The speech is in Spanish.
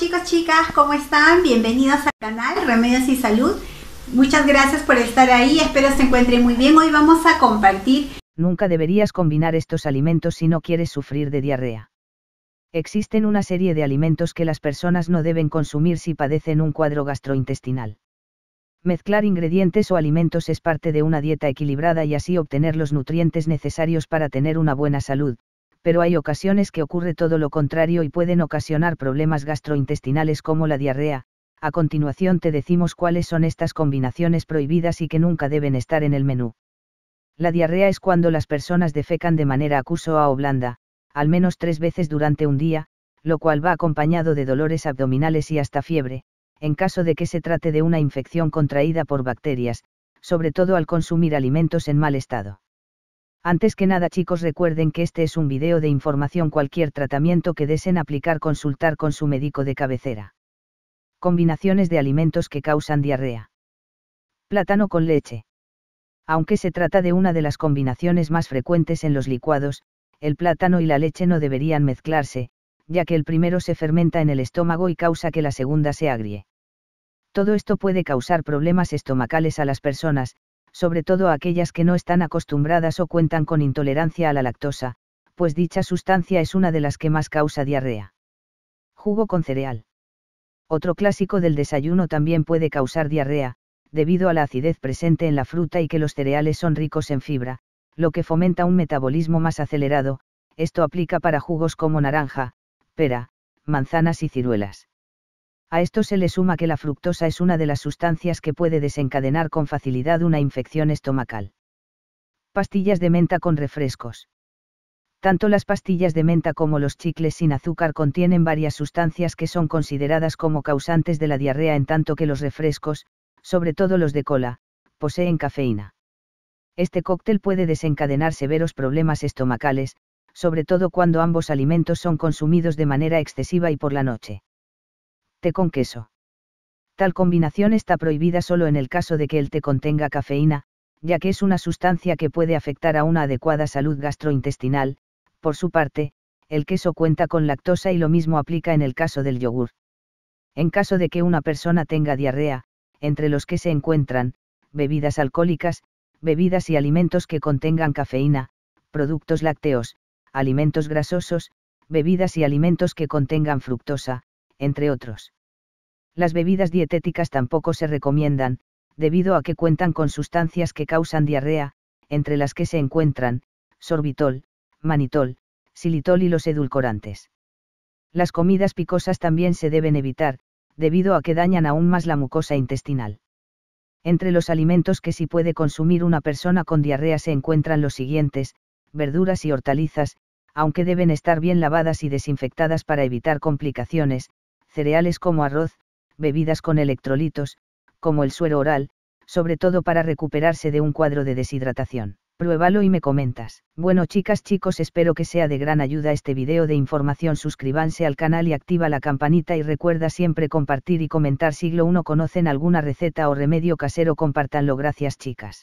chicos, chicas, ¿cómo están? Bienvenidos al canal Remedios y Salud. Muchas gracias por estar ahí, espero se encuentren muy bien. Hoy vamos a compartir... Nunca deberías combinar estos alimentos si no quieres sufrir de diarrea. Existen una serie de alimentos que las personas no deben consumir si padecen un cuadro gastrointestinal. Mezclar ingredientes o alimentos es parte de una dieta equilibrada y así obtener los nutrientes necesarios para tener una buena salud, pero hay ocasiones que ocurre todo lo contrario y pueden ocasionar problemas gastrointestinales como la diarrea. A continuación te decimos cuáles son estas combinaciones prohibidas y que nunca deben estar en el menú. La diarrea es cuando las personas defecan de manera acusoa o blanda, al menos tres veces durante un día, lo cual va acompañado de dolores abdominales y hasta fiebre, en caso de que se trate de una infección contraída por bacterias, sobre todo al consumir alimentos en mal estado. Antes que nada chicos recuerden que este es un video de información cualquier tratamiento que deseen aplicar consultar con su médico de cabecera. Combinaciones de alimentos que causan diarrea. Plátano con leche. Aunque se trata de una de las combinaciones más frecuentes en los licuados, el plátano y la leche no deberían mezclarse, ya que el primero se fermenta en el estómago y causa que la segunda se agrie. Todo esto puede causar problemas estomacales a las personas, sobre todo aquellas que no están acostumbradas o cuentan con intolerancia a la lactosa, pues dicha sustancia es una de las que más causa diarrea. Jugo con cereal. Otro clásico del desayuno también puede causar diarrea, debido a la acidez presente en la fruta y que los cereales son ricos en fibra, lo que fomenta un metabolismo más acelerado, esto aplica para jugos como naranja, pera, manzanas y ciruelas. A esto se le suma que la fructosa es una de las sustancias que puede desencadenar con facilidad una infección estomacal. Pastillas de menta con refrescos. Tanto las pastillas de menta como los chicles sin azúcar contienen varias sustancias que son consideradas como causantes de la diarrea en tanto que los refrescos, sobre todo los de cola, poseen cafeína. Este cóctel puede desencadenar severos problemas estomacales, sobre todo cuando ambos alimentos son consumidos de manera excesiva y por la noche té con queso. Tal combinación está prohibida solo en el caso de que el té contenga cafeína, ya que es una sustancia que puede afectar a una adecuada salud gastrointestinal, por su parte, el queso cuenta con lactosa y lo mismo aplica en el caso del yogur. En caso de que una persona tenga diarrea, entre los que se encuentran, bebidas alcohólicas, bebidas y alimentos que contengan cafeína, productos lácteos, alimentos grasosos, bebidas y alimentos que contengan fructosa, entre otros. Las bebidas dietéticas tampoco se recomiendan, debido a que cuentan con sustancias que causan diarrea, entre las que se encuentran, sorbitol, manitol, xilitol y los edulcorantes. Las comidas picosas también se deben evitar, debido a que dañan aún más la mucosa intestinal. Entre los alimentos que sí puede consumir una persona con diarrea se encuentran los siguientes, verduras y hortalizas, aunque deben estar bien lavadas y desinfectadas para evitar complicaciones, cereales como arroz, bebidas con electrolitos, como el suero oral, sobre todo para recuperarse de un cuadro de deshidratación. Pruébalo y me comentas. Bueno chicas chicos espero que sea de gran ayuda este video de información suscríbanse al canal y activa la campanita y recuerda siempre compartir y comentar siglo 1 conocen alguna receta o remedio casero compartanlo gracias chicas.